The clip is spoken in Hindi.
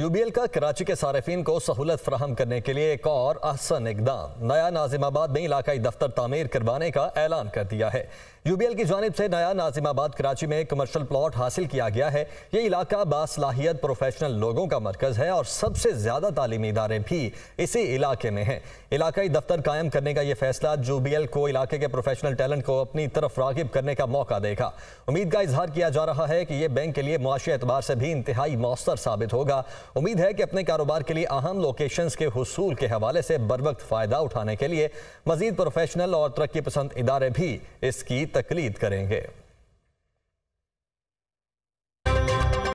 यूबीएल का कराची के सार्फिन को सहूलत फ्राहम करने के लिए एक और अहसन इकदाम नया नाजिमाबाद में इलाकई दफ्तर तामीर करवाने का ऐलान कर दिया है यूबीएल की जानब से नया नाजिमाबाद कराची में कमर्शल प्लाट हासिल किया गया है ये इलाका बासलाहियत प्रोफेशनल लोगों का मरकज है और सबसे ज़्यादा तालीमी इदारे भी इसी इलाके में हैं इलाकई दफ्तर कायम करने का यह फैसला यूबीएल को इलाके के प्रोफेशनल टैलेंट को अपनी तरफ रागिब करने का मौका देगा उम्मीद का इजहार किया जा रहा है कि ये बैंक के लिए मुआशी एतबार से भी इंतहाई मौसर साबित होगा उम्मीद है कि अपने कारोबार के लिए अहम लोकेशन के हसूल के हवाले से बर वक्त फ़ायदा उठाने के लिए मजीद प्रोफेशनल और तरक्की पसंद इदारे भी इसकी तकलीद करेंगे